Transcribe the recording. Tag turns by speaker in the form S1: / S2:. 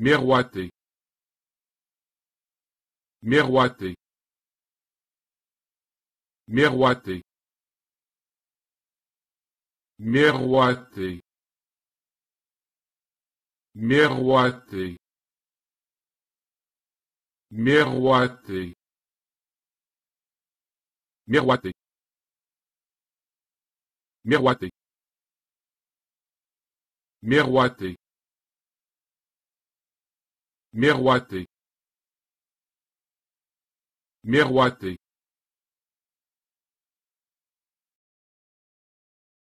S1: miroiter miroiter miroiter miroiter miroiter miroiter miroiter miroiter miroiter miroiter miroiter